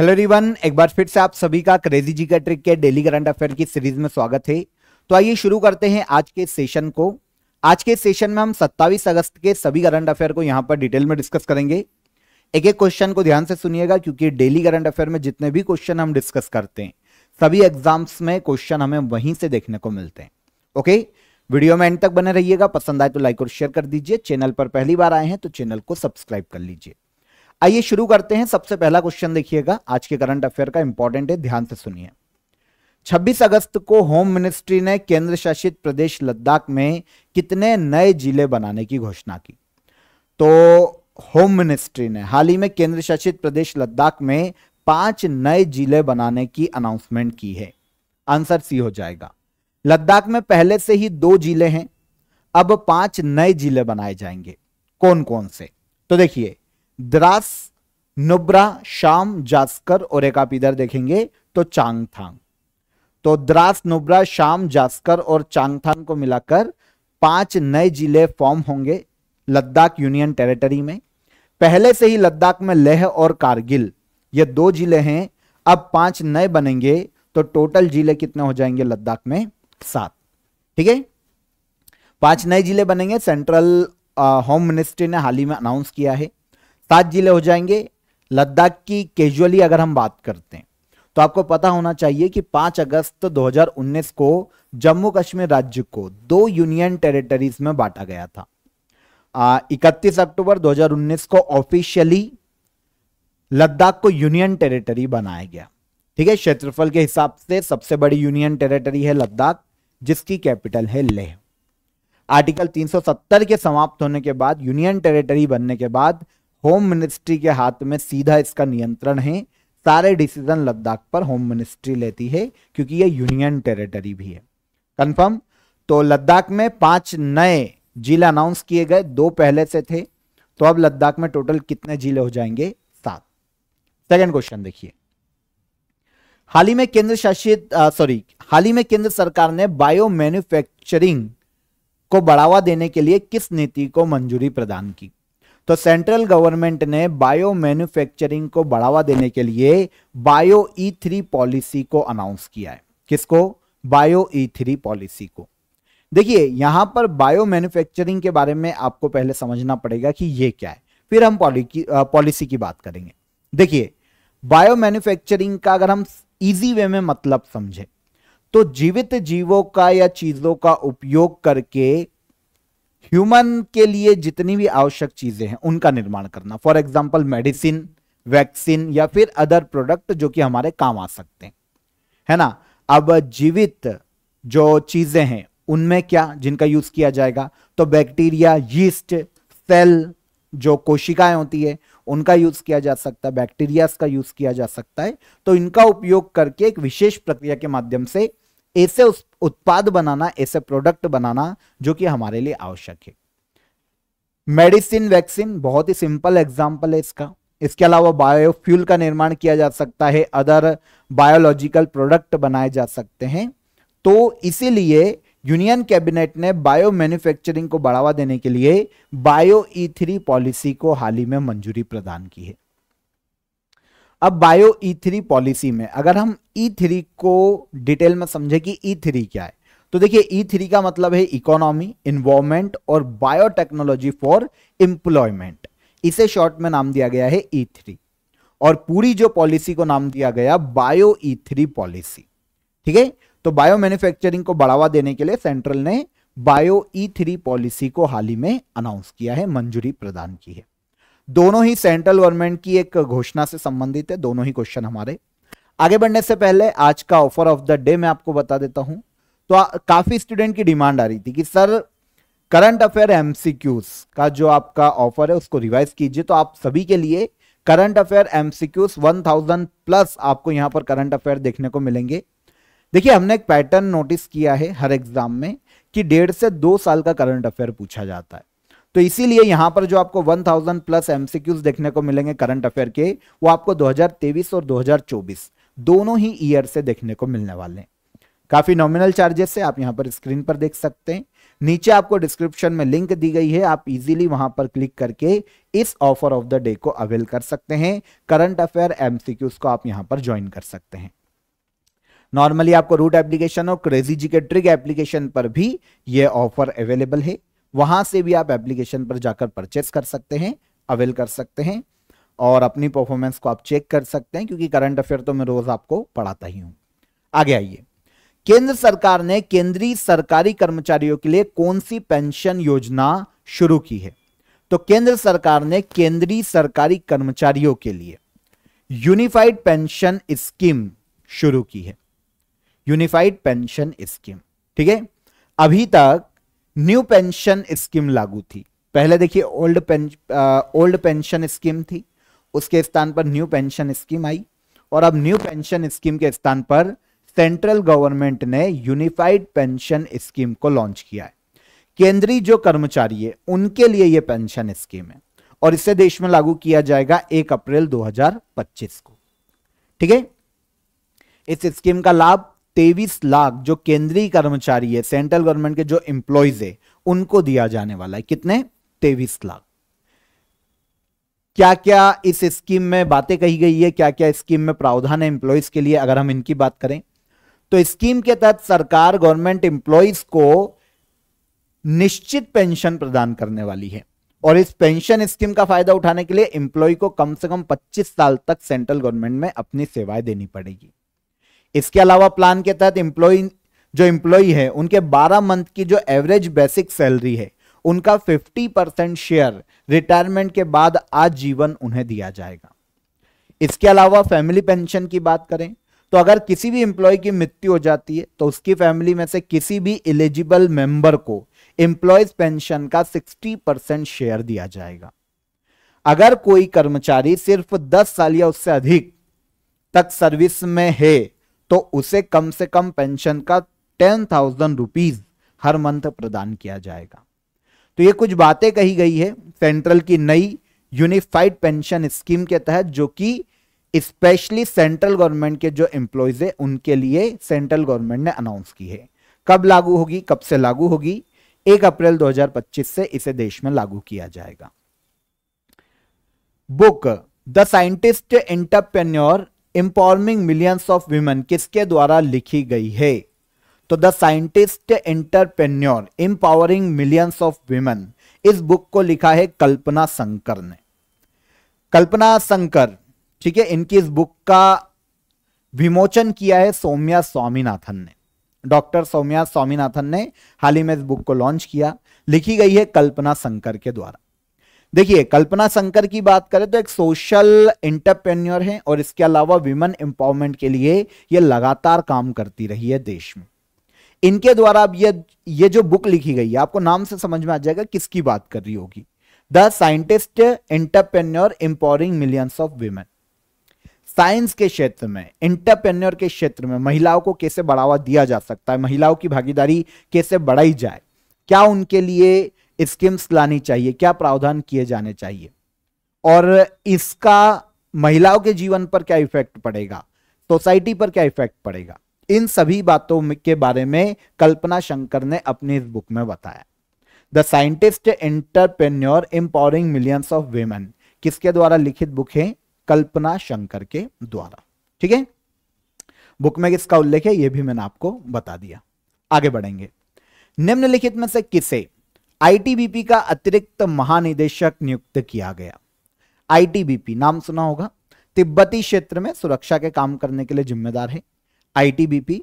hello रिवन एक बार फिर से आप सभी का क्रेजी जी का ट्रिक के डेली करंट अफेयर की सीरीज में स्वागत है तो आइए शुरू करते हैं आज के सेशन को आज के सेशन में हम 27 अगस्त के सभी करंट अफेयर को यहां पर डिटेल में डिस्कस करेंगे एक एक क्वेश्चन को ध्यान से सुनिएगा क्योंकि डेली करंट अफेयर में जितने भी क्वेश्चन हम डिस्कस करते हैं सभी एग्जाम्स में क्वेश्चन हमें वहीं से देखने को मिलते हैं ओके वीडियो में एंड तक बने रहिएगा पसंद आए तो लाइक और शेयर कर दीजिए चैनल पर पहली बार आए हैं तो चैनल को सब्सक्राइब कर लीजिए आइए शुरू करते हैं सबसे पहला क्वेश्चन देखिएगा आज के करंट अफेयर का इंपॉर्टेंट है ध्यान से सुनिए 26 अगस्त को होम मिनिस्ट्री ने केंद्र शासित प्रदेश लद्दाख में कितने नए जिले बनाने की घोषणा की तो होम मिनिस्ट्री ने हाल ही में केंद्र शासित प्रदेश लद्दाख में पांच नए जिले बनाने की अनाउंसमेंट की है आंसर सी हो जाएगा लद्दाख में पहले से ही दो जिले हैं अब पांच नए जिले बनाए जाएंगे कौन कौन से तो देखिए द्रास नुब्रा शाम जास्कर और एक आप इधर देखेंगे तो चांगथांग तो द्रास नुब्रा शाम जास्कर और चांगथांग को मिलाकर पांच नए जिले फॉर्म होंगे लद्दाख यूनियन टेरिटरी में पहले से ही लद्दाख में लेह और कारगिल ये दो जिले हैं अब पांच नए बनेंगे तो टोटल जिले कितने हो जाएंगे लद्दाख में सात ठीक है पांच नए जिले बनेंगे सेंट्रल होम मिनिस्ट्री ने हाल ही में अनाउंस किया है सात जिले हो जाएंगे लद्दाख की कैजुअली अगर हम बात करते हैं तो आपको पता होना चाहिए कि 5 अगस्त 2019 को जम्मू कश्मीर राज्य को दो यूनियन टेरिटरीज में बांटा गया था इकतीस अक्टूबर 2019 को ऑफिशियली लद्दाख को यूनियन टेरिटरी बनाया गया ठीक है क्षेत्रफल के हिसाब से सबसे बड़ी यूनियन टेरिटरी है लद्दाख जिसकी कैपिटल है लेह आर्टिकल 370 के समाप्त होने के बाद यूनियन टेरिटरी बनने के बाद होम मिनिस्ट्री के हाथ में सीधा इसका नियंत्रण है सारे डिसीजन लद्दाख पर होम मिनिस्ट्री लेती है क्योंकि यह यूनियन टेरिटरी भी है कंफर्म तो लद्दाख में पांच नए जिले अनाउंस किए गए दो पहले से थे तो अब लद्दाख में टोटल कितने जिले हो जाएंगे सात सेकेंड क्वेश्चन देखिए हाल ही में केंद्र शासित सॉरी हाल ही में केंद्र सरकार ने बायो मैन्युफैक्चरिंग को बढ़ावा देने के लिए किस नीति को मंजूरी प्रदान की तो सेंट्रल गवर्नमेंट ने बायो मैन्युफैक्चरिंग को बढ़ावा देने के लिए बायो ई थ्री पॉलिसी को अनाउंस किया है किसको बायो ई थ्री पॉलिसी को देखिए यहां पर बायो मैन्युफैक्चरिंग के बारे में आपको पहले समझना पड़ेगा कि यह क्या है फिर हम पॉलिसी पॉलिसी की बात करेंगे देखिए बायो मैन्युफैक्चरिंग का अगर हम इजी वे में मतलब समझें तो जीवित जीवों का या चीजों का उपयोग करके ह्यूमन के लिए जितनी भी आवश्यक चीजें हैं उनका निर्माण करना फॉर एग्जाम्पल मेडिसिन वैक्सीन या फिर अदर प्रोडक्ट जो कि हमारे काम आ सकते हैं है ना अब जीवित जो चीजें हैं उनमें क्या जिनका यूज किया जाएगा तो बैक्टीरिया यीस्ट सेल जो कोशिकाएं होती है उनका यूज किया जा सकता है बैक्टीरिया का यूज किया जा सकता है तो इनका उपयोग करके एक विशेष प्रक्रिया के माध्यम से ऐसे उत्पाद बनाना ऐसे प्रोडक्ट बनाना जो कि हमारे लिए आवश्यक है मेडिसिन वैक्सीन बहुत ही सिंपल एग्जाम्पल है इसका इसके अलावा बायोफ्यूल का निर्माण किया जा सकता है अदर बायोलॉजिकल प्रोडक्ट बनाए जा सकते हैं तो इसीलिए यूनियन कैबिनेट ने बायो मैन्युफैक्चरिंग को बढ़ावा देने के लिए बायो ई थ्री पॉलिसी को हाल ही में मंजूरी प्रदान की है अब बायो ई थ्री पॉलिसी में अगर हम ई e थ्री को डिटेल में समझे कि ई e थ्री क्या है तो देखिए ई e थ्री का मतलब है इकोनॉमी इन्वॉर्मेंट और बायोटेक्नोलॉजी फॉर एम्प्लॉयमेंट इसे शॉर्ट में नाम दिया गया है ई थ्री और पूरी जो पॉलिसी को नाम दिया गया बायो ई थ्री पॉलिसी ठीक है तो बायो मैन्युफैक्चरिंग को बढ़ावा देने के लिए सेंट्रल ने बायो ई थ्री पॉलिसी को हाल ही में अनाउंस किया है मंजूरी प्रदान की है दोनों ही सेंट्रल गवर्नमेंट की एक घोषणा से संबंधित है दोनों ही क्वेश्चन हमारे आगे बढ़ने से पहले आज का ऑफर ऑफ द डे मैं आपको बता देता हूं तो आ, काफी स्टूडेंट की डिमांड आ रही थी कि सर करंट अफेयर एमसीक्यूज का जो आपका ऑफर है उसको रिवाइज कीजिए तो आप सभी के लिए करंट अफेयर एमसीक्यूज 1000 प्लस आपको यहां पर करंट अफेयर देखने को मिलेंगे देखिए हमने एक पैटर्न नोटिस किया है हर एग्जाम में कि डेढ़ से दो साल का करंट अफेयर पूछा जाता है तो इसीलिए यहां पर जो आपको 1000 प्लस एमसीक्यूज देखने को मिलेंगे करंट अफेयर के वो आपको 2023 और 2024 दोनों ही ईयर से देखने को मिलने वाले हैं काफी नॉमिनल चार्जेस से आप यहां पर स्क्रीन पर देख सकते हैं नीचे आपको डिस्क्रिप्शन में लिंक दी गई है आप इजीली वहां पर क्लिक करके इस ऑफर ऑफ द डे को अवेल कर सकते हैं करंट अफेयर एमसीक्यूज को आप यहां पर ज्वाइन कर सकते हैं नॉर्मली आपको रूट एप्लीकेशन और crazy G K trick application पर भी ये ऑफर अवेलेबल है वहां से भी आप एप्लीकेशन पर जाकर परचेस कर सकते हैं अवेल कर सकते हैं और अपनी परफॉर्मेंस को आप चेक कर सकते हैं क्योंकि करंट अफेयर तो मैं रोज आपको पढ़ाता ही हूं आगे आइए केंद्र सरकार ने केंद्रीय सरकारी कर्मचारियों के लिए कौन सी पेंशन योजना शुरू की है तो केंद्र सरकार ने केंद्रीय सरकारी कर्मचारियों के लिए यूनिफाइड पेंशन स्कीम शुरू की है यूनिफाइड पेंशन स्कीम ठीक है अभी तक न्यू पेंशन स्कीम लागू थी पहले देखिए ओल्ड ओल्ड पेंशन स्कीम थी उसके स्थान पर न्यू पेंशन स्कीम आई और अब न्यू पेंशन स्कीम के स्थान पर सेंट्रल गवर्नमेंट ने यूनिफाइड पेंशन स्कीम को लॉन्च किया है केंद्रीय जो कर्मचारी है उनके लिए यह पेंशन स्कीम है और इसे देश में लागू किया जाएगा 1 अप्रैल 2025 को ठीक है इस स्कीम का लाभ तेईस लाख जो केंद्रीय कर्मचारी है सेंट्रल गवर्नमेंट के जो एम्प्लॉयज है उनको दिया जाने वाला है कितने तेईस लाख क्या क्या इस स्कीम में बातें कही गई है क्या क्या स्कीम में प्रावधान है एम्प्लॉयज के लिए अगर हम इनकी बात करें तो स्कीम के तहत सरकार गवर्नमेंट एम्प्लॉयज को निश्चित पेंशन प्रदान करने वाली है और इस पेंशन स्कीम का फायदा उठाने के लिए एम्प्लॉय को कम से कम 25 साल तक सेंट्रल गवर्नमेंट में अपनी सेवाएं देनी पड़ेगी इसके अलावा प्लान के तहत एम्प्लॉय जो इंप्लॉई है उनके 12 मंथ की जो एवरेज बेसिक सैलरी है उनका 50 परसेंट शेयर रिटायरमेंट के बाद आज जीवन उन्हें दिया जाएगा इसके अलावा फैमिली पेंशन की बात करें तो अगर किसी भी एम्प्लॉय की मृत्यु हो जाती है तो उसकी फैमिली में से किसी भी एलिजिबल मेंबर को इंप्लॉयज पेंशन का 60 परसेंट शेयर दिया जाएगा अगर कोई कर्मचारी सिर्फ 10 साल या उससे अधिक तक सर्विस में है तो उसे कम से कम पेंशन का टेन थाउजेंड रुपीज हर मंथ प्रदान किया जाएगा तो ये कुछ बातें कही गई है सेंट्रल की नई यूनिफाइड पेंशन स्कीम के तहत जो कि स्पेशली सेंट्रल गवर्नमेंट के जो एम्प्लॉयज है उनके लिए सेंट्रल गवर्नमेंट ने अनाउंस की है कब लागू होगी कब से लागू होगी एक अप्रैल 2025 से इसे देश में लागू किया जाएगा book the scientist entrepreneur empowering millions of women किसके द्वारा लिखी गई है तो the scientist entrepreneur empowering millions of women इस बुक को लिखा है कल्पना शंकर ने कल्पना शंकर ठीक है इनकी इस बुक का विमोचन किया है सौम्या स्वामीनाथन ने डॉक्टर सौम्या स्वामीनाथन ने हाल ही में इस बुक को लॉन्च किया लिखी गई है कल्पना शंकर के द्वारा देखिए कल्पना शंकर की बात करें तो एक सोशल इंटरप्रेन्योर हैं और इसके अलावा विमेन एम्पावरमेंट के लिए ये लगातार काम करती रही है देश में इनके द्वारा अब ये ये जो बुक लिखी गई है आपको नाम से समझ में आ जाएगा किसकी बात कर रही होगी the scientist entrepreneur empowering millions of women science के क्षेत्र में इंटरप्रेन्योर के क्षेत्र में महिलाओं को कैसे बढ़ावा दिया जा सकता है महिलाओं की भागीदारी कैसे बढ़ाई जाए क्या उनके लिए स्कीम्स लानी चाहिए क्या प्रावधान किए जाने चाहिए और इसका महिलाओं के जीवन पर क्या इफेक्ट पड़ेगा सोसाइटी पर क्या इफेक्ट पड़ेगा इन सभी बातों के बारे में कल्पना शंकर ने अपनी इस बुक में बताया the scientist entrepreneur empowering millions of women किसके द्वारा लिखित बुक है कल्पना शंकर के द्वारा ठीक है बुक में किसका उल्लेख है यह भी मैंने आपको बता दिया आगे बढ़ेंगे निम्नलिखित में से किसे आईटीबीपी का अतिरिक्त महानिदेशक नियुक्त किया गया आईटीबीपी नाम सुना होगा तिब्बती क्षेत्र में सुरक्षा के काम करने के लिए जिम्मेदार है आईटीबीपी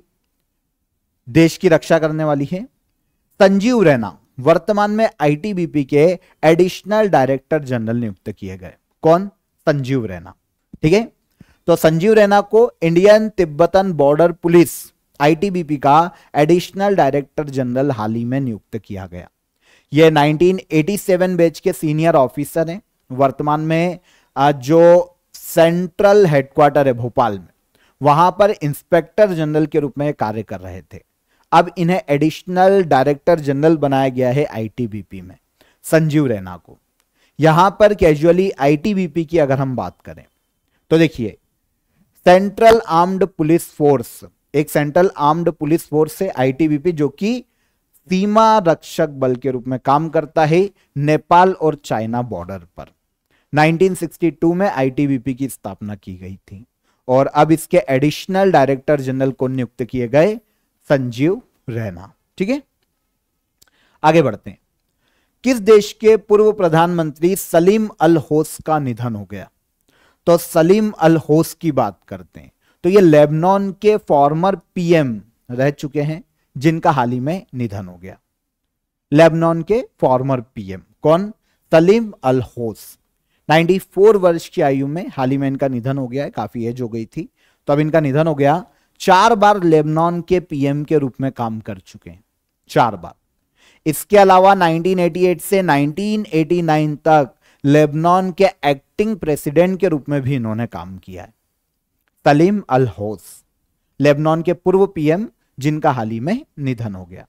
देश की रक्षा करने वाली है संजीव रैना वर्तमान में आईटीबीपी के एडिशनल डायरेक्टर जनरल नियुक्त किए गए कौन संजीव रैना ठीक है तो संजीव रैना को Indian Tibetan border police ITBP का एडिशनल डायरेक्टर जनरल हाल ही में नियुक्त किया गया ये 1987 बैच के सीनियर ऑफिसर हैं वर्तमान में जो सेंट्रल हेडक्वार्टर है भोपाल में वहां पर इंस्पेक्टर जनरल के रूप में कार्य कर रहे थे अब इन्हें एडिशनल डायरेक्टर जनरल बनाया गया है आईटीबीपी में संजीव रैना को यहां पर कैजुअली आईटीबीपी की अगर हम बात करें तो देखिए सेंट्रल आर्म्ड पुलिस फोर्स एक सेंट्रल आर्म्ड पुलिस फोर्स है आईटीबीपी जो कि सीमा रक्षक बल के रूप में काम करता है नेपाल और चाइना बॉर्डर पर 1962 में आईटीबीपी की स्थापना की गई थी और अब इसके एडिशनल डायरेक्टर जनरल को नियुक्त किए गए संजीव रैना ठीक है आगे बढ़ते हैं किस देश के पूर्व प्रधानमंत्री सलीम अल होस का निधन हो गया तो सलीम अल होस की बात करते हैं तो ये लेबनान के फॉर्मर पीएम रह चुके हैं जिनका हाल ही में निधन हो गया लेबनान के फॉर्मर पीएम कौन तलीम अल होस 94 वर्ष की आयु में हाल ही में इनका निधन हो गया है काफी एज हो गई थी तो अब इनका निधन हो गया चार बार लेबनान के पीएम के रूप में काम कर चुके हैं चार बार इसके अलावा 1988 से 1989 तक लेबनान के एक्टिंग प्रेसिडेंट के रूप में भी इन्होंने काम किया है तलीम अल होस लेबनान के पूर्व पीएम जिनका हाल ही में निधन हो गया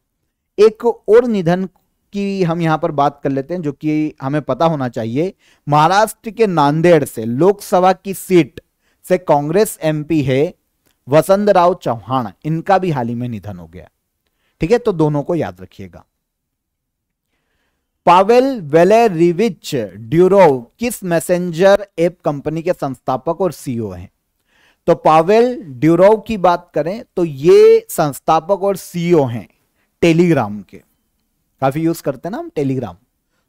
एक और निधन की हम यहां पर बात कर लेते हैं जो कि हमें पता होना चाहिए महाराष्ट्र के नांदेड़ से लोकसभा की सीट से कांग्रेस एमपी है वसंतराव चौहान इनका भी हाल ही में निधन हो गया ठीक है तो दोनों को याद रखिएगा पावेल वेलेरिविच ड्यूरोव किस मैसेंजर एप कंपनी के संस्थापक और सीईओ हैं तो पावेल ड्यूरोव की बात करें तो ये संस्थापक और सीईओ e हैं टेलीग्राम के काफी यूज करते हैं ना हम टेलीग्राम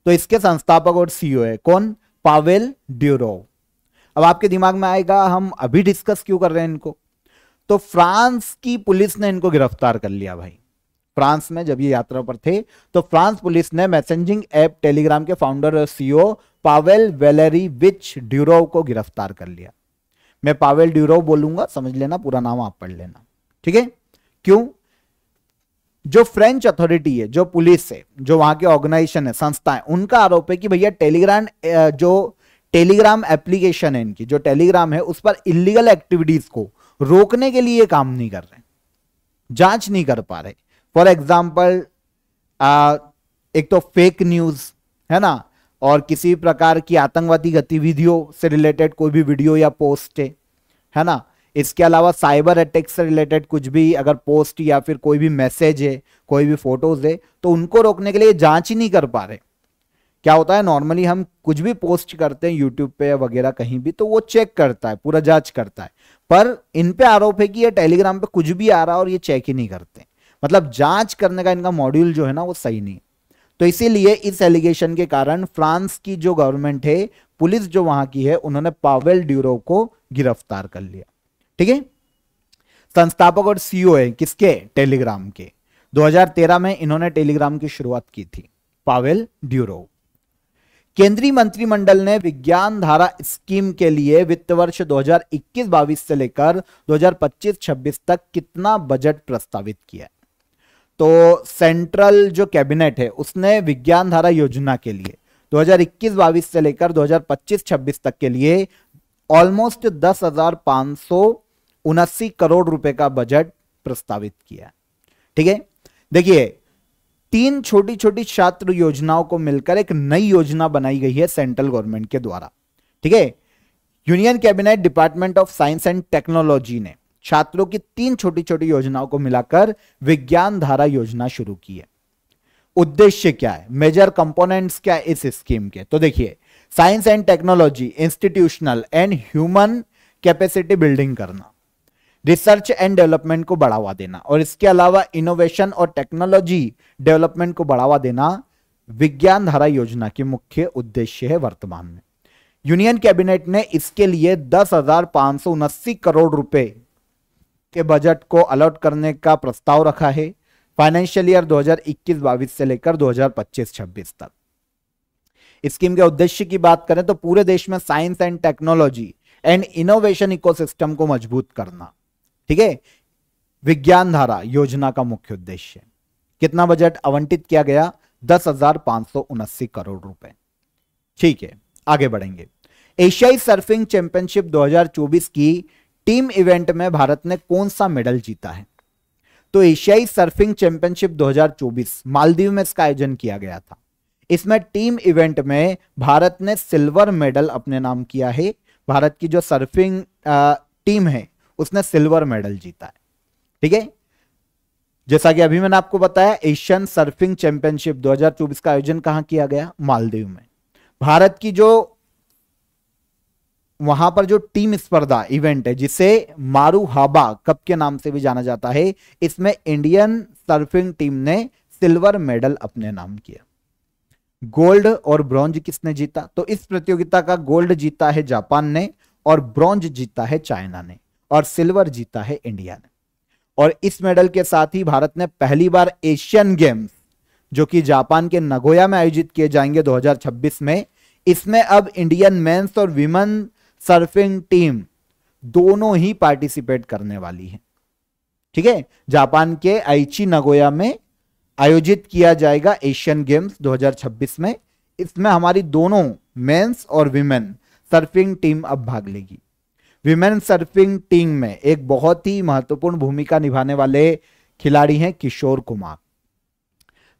तो इसके संस्थापक और सीईओ e है कौन पावेल ड्यूरोव अब आपके दिमाग में आएगा हम अभी डिस्कस क्यों कर रहे हैं इनको तो फ्रांस की पुलिस ने इनको गिरफ्तार कर लिया भाई फ्रांस में जब ये यात्रा पर थे तो फ्रांस पुलिस ने मैसेजिंग एप टेलीग्राम के फाउंडर और CEO e Pavel Valerievich Durov को गिरफ्तार कर लिया मैं पावेल ड्यूरोव बोलूंगा समझ लेना पूरा नाम आप पढ़ लेना ठीक है क्यों जो फ्रेंच अथॉरिटी है जो पुलिस है जो वहां के ऑर्गेनाइजेशन है संस्था है उनका आरोप है कि भैया टेलीग्राम जो टेलीग्राम एप्लीकेशन है इनकी जो टेलीग्राम है उस पर इलीगल एक्टिविटीज को रोकने के लिए काम नहीं कर रहे जांच नहीं कर पा रहे फॉर एग्जाम्पल एक तो फेक न्यूज है ना और किसी भी प्रकार की आतंकवादी गतिविधियों से रिलेटेड कोई भी वीडियो या पोस्ट है है ना इसके अलावा साइबर अटैक से रिलेटेड कुछ भी अगर पोस्ट या फिर कोई भी मैसेज है कोई भी फोटोज है तो उनको रोकने के लिए जांच ही नहीं कर पा रहे क्या होता है नॉर्मली हम कुछ भी पोस्ट करते हैं यूट्यूब पे वगैरह कहीं भी तो वो चेक करता है पूरा जांच करता है पर इन पे आरोप है कि ये टेलीग्राम पे कुछ भी आ रहा है और ये चेक ही नहीं करते मतलब जांच करने का इनका मॉड्यूल जो है ना वो सही नहीं तो इसीलिए इस एलिगेशन के कारण फ्रांस की जो गवर्नमेंट है पुलिस जो वहां की है उन्होंने पावेल ड्यूरो को गिरफ्तार कर लिया ठीक है संस्थापक और सीईओ e है किसके टेलीग्राम के 2013 में इन्होंने टेलीग्राम की शुरुआत की थी पावेल ड्यूरो केंद्रीय मंत्रिमंडल ने विज्ञान धारा स्कीम के लिए वित्त वर्ष 2021-22 से लेकर 2025-26 तक कितना बजट प्रस्तावित किया है तो सेंट्रल जो कैबिनेट है उसने विज्ञान धारा योजना के लिए 2021-22 से लेकर 2025-26 तक के लिए ऑलमोस्ट दस हजार पांच सौ उनासी करोड़ रुपए का बजट प्रस्तावित किया ठीक है देखिए तीन छोटी छोटी छात्र योजनाओं को मिलकर एक नई योजना बनाई गई है सेंट्रल गवर्नमेंट के द्वारा ठीक है union cabinet department of science and technology ने छात्रों की तीन छोटी छोटी योजनाओं को मिलाकर विज्ञान धारा योजना शुरू की है उद्देश्य क्या है मेजर कंपोनेंट्स क्या है इस स्कीम के तो देखिए science and technology institutional and human capacity building करना रिसर्च एंड डेवलपमेंट को बढ़ावा देना और इसके अलावा इनोवेशन और टेक्नोलॉजी डेवलपमेंट को बढ़ावा देना विज्ञान धारा योजना के मुख्य उद्देश्य है वर्तमान में यूनियन कैबिनेट ने इसके लिए दस करोड़ रुपए के बजट को अलॉट करने का प्रस्ताव रखा है फाइनेंशियल ईयर 2021-22 से लेकर 2025-26 तक स्कीम के उद्देश्य की बात करें तो पूरे देश में science and technology and innovation ecosystem को मजबूत करना ठीक है विज्ञान धारा योजना का मुख्य उद्देश्य कितना बजट आवंटित किया गया दस हजार पांच सौ करोड़ रुपए ठीक है आगे बढ़ेंगे एशियाई सर्फिंग चैंपियनशिप 2024 की टीम इवेंट में भारत ने कौन सा मेडल जीता है तो एशियाई सर्फिंग चैंपियनशिप 2024 मालदीव में इसका आयोजन किया गया था इसमें टीम इवेंट में भारत ने सिल्वर मेडल अपने नाम किया है भारत की जो सर्फिंग टीम है उसने सिल्वर मेडल जीता है ठीक है जैसा कि अभी मैंने आपको बताया एशियन सर्फिंग चैंपियनशिप 2024 का आयोजन कहां किया गया मालदीव में भारत की जो वहां पर जो टीम स्पर्धा इवेंट है जिसे मारू हाबा कप के नाम से भी जाना जाता है इसमें इंडियन सर्फिंग टीम ने सिल्वर मेडल अपने नाम किया गोल्ड और ब्रॉन्ज किसने जीता तो इस प्रतियोगिता का गोल्ड जीता है जापान ने और ब्रॉन्ज जीता है चाइना ने और सिल्वर जीता है इंडिया ने और इस मेडल के साथ ही भारत ने पहली बार एशियन गेम्स जो कि जापान के नगोया में आयोजित किए जाएंगे 2026 में इसमें अब इंडियन मेंस और विमेन सर्फिंग टीम दोनों ही पार्टिसिपेट करने वाली है ठीक है जापान के आइची नगोया में आयोजित किया जाएगा एशियन गेम्स 2026 में इसमें हमारी दोनों मेंस और विमेन सर्फिंग टीम अब भाग लेगी विमेन सर्फिंग टीम में एक बहुत ही महत्वपूर्ण भूमिका निभाने वाले खिलाड़ी हैं किशोर कुमार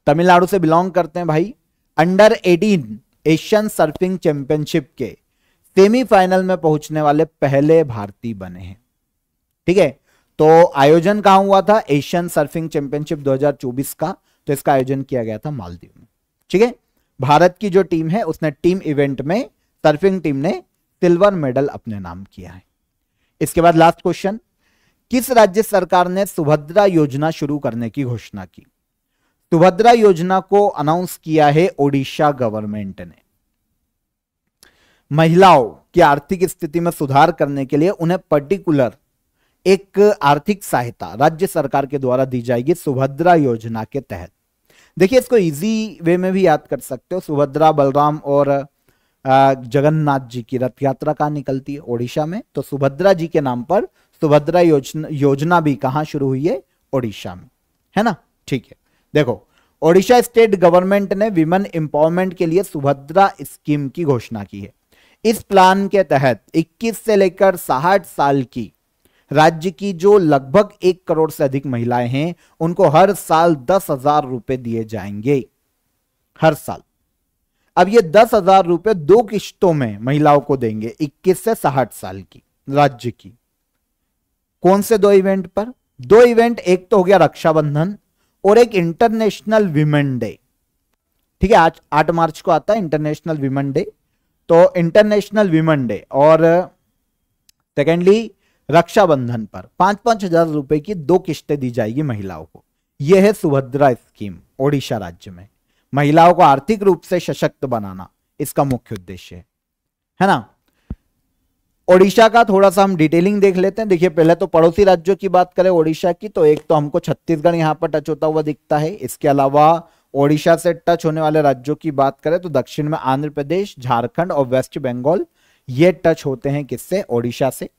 तमिलनाडु से बिलोंग करते हैं भाई अंडर 18 एशियन सर्फिंग चैंपियनशिप के सेमीफाइनल में पहुंचने वाले पहले भारतीय बने हैं ठीक है तो आयोजन कहा हुआ था एशियन सर्फिंग चैंपियनशिप 2024 का तो इसका आयोजन किया गया था मालदीव में ठीक है भारत की जो टीम है उसने टीम इवेंट में सर्फिंग टीम ने सिल्वर मेडल अपने नाम किया है इसके बाद लास्ट क्वेश्चन किस राज्य सरकार ने सुभद्रा योजना शुरू करने की घोषणा की सुभद्रा योजना को अनाउंस किया है ओडिशा गवर्नमेंट ने महिलाओं की आर्थिक स्थिति में सुधार करने के लिए उन्हें पर्टिकुलर एक आर्थिक सहायता राज्य सरकार के द्वारा दी जाएगी सुभद्रा योजना के तहत देखिए इसको इजी वे में भी याद कर सकते हो सुभद्रा बलराम और जगन्नाथ जी की रथ यात्रा कहा निकलती है ओडिशा में तो सुभद्रा जी के नाम पर सुभद्रा योजना योजना भी कहां शुरू हुई है ओडिशा में है ना ठीक है देखो ओडिशा स्टेट गवर्नमेंट ने विमेन एम्पावरमेंट के लिए सुभद्रा स्कीम की घोषणा की है इस प्लान के तहत 21 से लेकर साठ साल की राज्य की जो लगभग एक करोड़ से अधिक महिलाएं हैं उनको हर साल दस हजार रुपए दिए जाएंगे हर साल अब ये दस हजार रुपए दो किश्तों में महिलाओं को देंगे 21 से साठ साल की राज्य की कौन से दो इवेंट पर दो इवेंट एक तो हो गया रक्षाबंधन और एक इंटरनेशनल विमेन डे ठीक है आज आठ मार्च को आता है इंटरनेशनल विमेन डे तो इंटरनेशनल विमेन डे और सेकेंडली uh, रक्षाबंधन पर पांच पांच हजार रुपए की दो किस्तें दी जाएगी महिलाओं को यह है सुभद्रा स्कीम ओडिशा राज्य में महिलाओं को आर्थिक रूप से सशक्त बनाना इसका मुख्य उद्देश्य है है ना ओडिशा का थोड़ा सा हम डिटेलिंग देख लेते हैं देखिए पहले तो पड़ोसी राज्यों की बात करें ओडिशा की तो एक तो हमको छत्तीसगढ़ यहां पर टच होता हुआ दिखता है इसके अलावा ओडिशा से टच होने वाले राज्यों की बात करें तो दक्षिण में आंध्र प्रदेश झारखंड और वेस्ट बंगाल ये टच होते हैं किससे ओडिशा से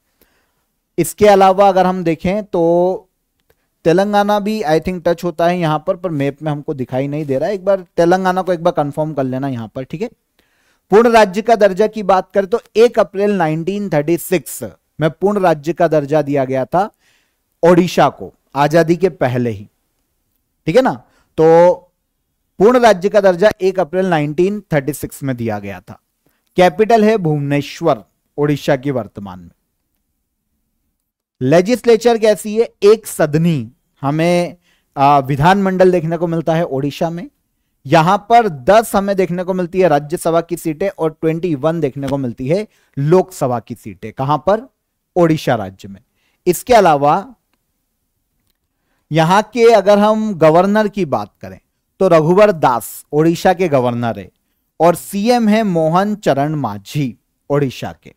इसके अलावा अगर हम देखें तो तेलंगाना भी आई थिंक टच होता है यहां पर पर मैप में हमको दिखाई नहीं दे रहा है एक बार तेलंगाना को एक बार कंफर्म कर लेना यहां पर ठीक है पूर्ण राज्य का दर्जा की बात करें तो 1 अप्रैल 1936 में पूर्ण राज्य का दर्जा दिया गया था ओडिशा को आजादी के पहले ही ठीक है ना तो पूर्ण राज्य का दर्जा 1 अप्रैल 1936 में दिया गया था कैपिटल है भुवनेश्वर ओडिशा की वर्तमान में लेजिस्लेचर कैसी है एक सदनी हमें विधानमंडल देखने को मिलता है ओडिशा में यहां पर 10 हमें देखने को मिलती है राज्यसभा की सीटें और 21 देखने को मिलती है लोकसभा की सीटें कहां पर ओडिशा राज्य में इसके अलावा यहां के अगर हम गवर्नर की बात करें तो रघुवर दास ओडिशा के गवर्नर है और सीएम है मोहन चरण माझी ओडिशा के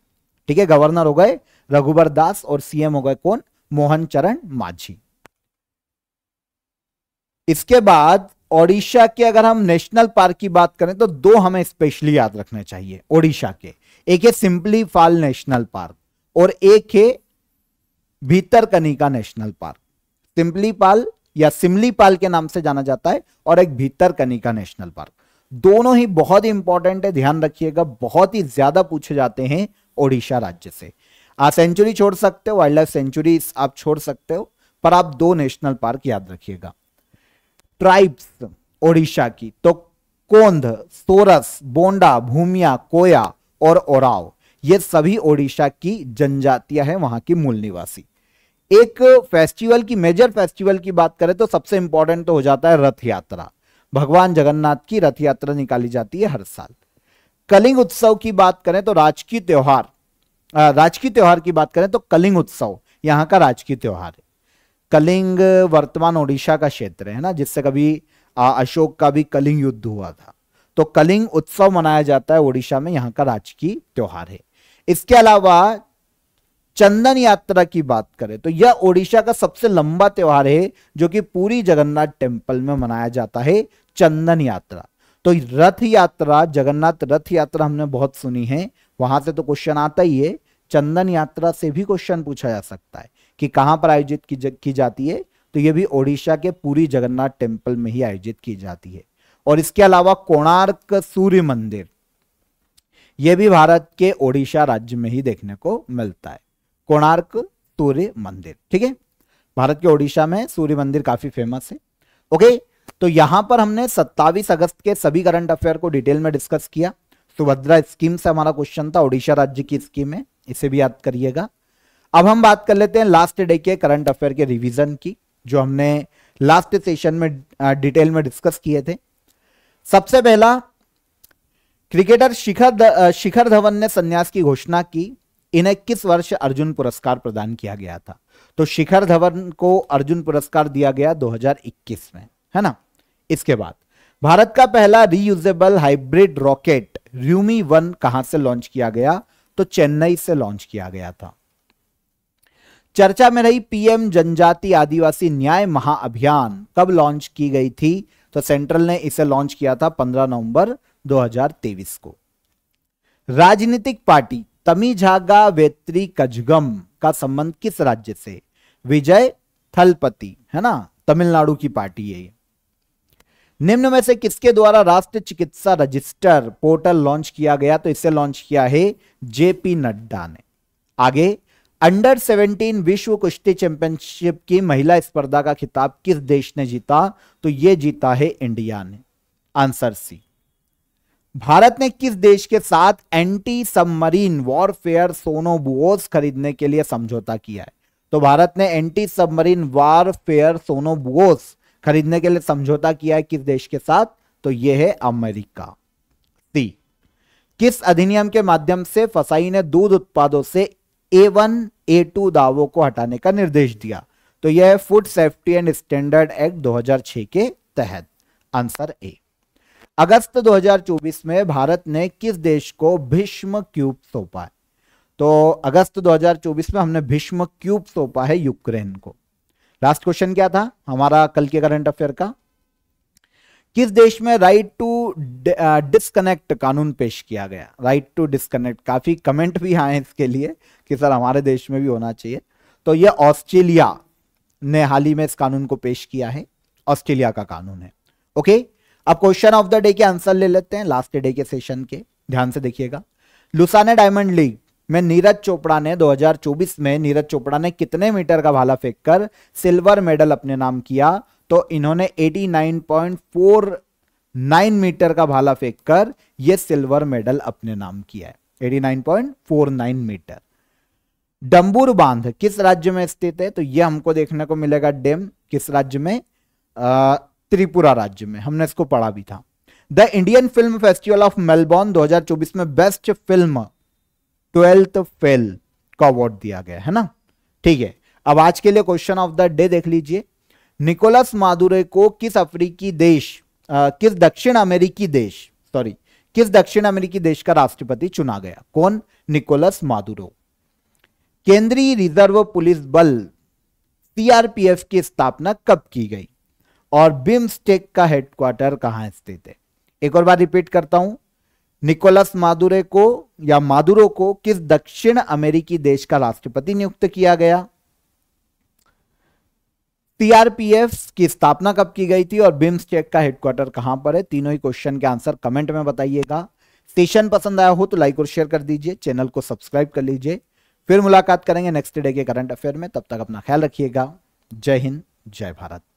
ठीक है गवर्नर हो गए रघुवर दास और सीएम हो गए कौन मोहन चरण माझी इसके बाद ओडिशा के अगर हम नेशनल पार्क की बात करें तो दो हमें स्पेशली याद रखने चाहिए ओडिशा के एक है सिंपली फाल नेशनल पार्क और एक है Bhitarkanika national park Simlipal या सिमलीपाल के नाम से जाना जाता है और एक भीतर कनिका नेशनल पार्क दोनों ही बहुत ही इंपॉर्टेंट है ध्यान रखिएगा बहुत ही ज्यादा पूछे जाते हैं ओडिशा राज्य से आप सेंचुरी छोड़ सकते हो वाइल्ड लाइफ सेंचुरी आप छोड़ सकते हो पर आप दो नेशनल पार्क याद रखिएगा ट्राइब्स ओडिशा की तो कोंध सोरस बोंडा भूमिया कोया और ओराव ये सभी ओडिशा की जनजातियां हैं वहां की मूल निवासी एक फेस्टिवल की मेजर फेस्टिवल की बात करें तो सबसे इंपॉर्टेंट तो हो जाता है रथ यात्रा भगवान जगन्नाथ की रथ यात्रा निकाली जाती है हर साल कलिंग उत्सव की बात करें तो राजकीय त्योहार राजकीय त्योहार की बात करें तो कलिंग उत्सव यहाँ का राजकीय त्योहार है कलिंग वर्तमान ओडिशा का क्षेत्र है ना जिससे कभी अशोक का भी कलिंग युद्ध हुआ था तो कलिंग उत्सव मनाया जाता है ओडिशा में यहाँ का राजकीय त्योहार है इसके अलावा चंदन यात्रा की बात करें तो यह ओडिशा का सबसे लंबा त्योहार है जो कि पूरी जगन्नाथ टेम्पल में मनाया जाता है चंदन यात्रा तो रथ यात्रा जगन्नाथ रथ यात्रा हमने बहुत सुनी है वहां से तो क्वेश्चन आता ही है चंदन यात्रा से भी क्वेश्चन पूछा जा सकता है कि कहाँ पर आयोजित की, की जाती है तो यह भी ओडिशा के पूरी जगन्नाथ टेम्पल में ही आयोजित की जाती है और इसके अलावा कोणार्क सूर्य मंदिर यह भी भारत के ओडिशा राज्य में ही देखने को मिलता है कोणार्क सूर्य मंदिर ठीक है भारत के ओडिशा में सूर्य मंदिर काफी फेमस है ओके तो यहां पर हमने 27 अगस्त के सभी करंट अफेयर को डिटेल में डिस्कस किया सुभद्रा स्कीम से हमारा क्वेश्चन था ओडिशा राज्य की स्कीम है इसे भी याद करिएगा अब हम बात कर लेते हैं लास्ट डे के करंट अफेयर के रिवीजन की जो हमने लास्ट सेशन में डिटेल में डिस्कस किए थे सबसे पहला क्रिकेटर शिखर शिखर धवन ने संन्यास की घोषणा की इन्हें किस वर्ष अर्जुन पुरस्कार प्रदान किया गया था तो शिखर धवन को अर्जुन पुरस्कार दिया गया 2021 में है ना इसके बाद भारत का पहला reusable hybrid rocket Rhumi one कहां से लॉन्च किया गया तो चेन्नई से लॉन्च किया गया था चर्चा में रही पीएम जनजाति आदिवासी न्याय महाअभियान कब लॉन्च की गई थी तो सेंट्रल ने इसे लॉन्च किया था 15 नवंबर 2023 को राजनीतिक पार्टी तमीझागा वेत्री कजगम का संबंध किस राज्य से विजय थलपति है ना तमिलनाडु की पार्टी है निम्न में से किसके द्वारा राष्ट्रीय चिकित्सा रजिस्टर पोर्टल लॉन्च किया गया तो इसे लॉन्च किया है जेपी नड्डा ने आगे अंडर 17 विश्व कुश्ती चैंपियनशिप की महिला स्पर्धा का खिताब किस देश ने जीता तो यह जीता है इंडिया ने आंसर सी भारत ने किस देश के साथ एंटी सबमरीन वॉरफेयर सोनोबुओस खरीदने के लिए समझौता किया है तो भारत ने एंटी सबमरीन वॉरफेयर सोनोबुओस खरीदने के लिए समझौता किया है किस देश के साथ तो यह है अमेरिका सी किस अधिनियम के माध्यम से फसाई ने दूध उत्पादों से ए वन ए टू दावों को हटाने का निर्देश दिया तो यह food safety and standard act 2006 के तहत आंसर ए अगस्त 2024 में भारत ने किस देश को भीष्म क्यूब सौंपा है तो अगस्त 2024 में हमने भीष्म क्यूब सौंपा है यूक्रेन को लास्ट क्वेश्चन क्या था हमारा कल के करंट अफेयर का किस देश में राइट टू डिस्कनेक्ट कानून पेश किया गया राइट टू डिस्कनेक्ट काफी कमेंट भी आए इसके लिए कि सर हमारे देश में भी होना चाहिए तो यह ऑस्ट्रेलिया ने हाल ही में इस कानून को पेश किया है ऑस्ट्रेलिया का कानून है ओके अब क्वेश्चन ऑफ द डे के आंसर ले लेते हैं लास्ट डे के सेशन के ध्यान से देखिएगा लुसाने डायमंड लीग में नीरज चोपड़ा ने 2024 में नीरज चोपड़ा ने कितने मीटर का भाला फेंककर सिल्वर मेडल अपने नाम किया तो इन्होंने 89.49 मीटर का भाला फेंककर यह सिल्वर मेडल अपने नाम किया है 89.49 मीटर डम्बूर बांध किस राज्य में स्थित है तो यह हमको देखने को मिलेगा डेम किस राज्य में आ, त्रिपुरा राज्य में हमने इसको पढ़ा भी था the Indian film festival of Melbourne 2024 में बेस्ट फिल्म ट्वेल्थ फेल का अवार्ड दिया गया है ना ठीक है अब आज के लिए क्वेश्चन ऑफ द डे देख लीजिए निकोलस मादुरे को किस अफ्रीकी देश आ, किस दक्षिण अमेरिकी देश सॉरी किस दक्षिण अमेरिकी देश का राष्ट्रपति चुना गया कौन निकोलस मादुरो केंद्रीय रिजर्व पुलिस बल सीआरपीएफ की स्थापना कब की गई और बिम्सटेक का हेडक्वार्टर कहां स्थित है एक और बार रिपीट करता हूं निकोलस मादुरे को या मादुरो को किस दक्षिण अमेरिकी देश का राष्ट्रपति नियुक्त किया गया सीआरपीएफ की स्थापना कब की गई थी और बिम्सटेक का हेडक्वार्टर कहां पर है तीनों ही क्वेश्चन के आंसर कमेंट में बताइएगा सेशन पसंद आया हो तो लाइक और शेयर कर दीजिए चैनल को सब्सक्राइब कर लीजिए फिर मुलाकात करेंगे नेक्स्ट डे के करंट अफेयर में तब तक अपना ख्याल रखिएगा जय हिंद जय भारत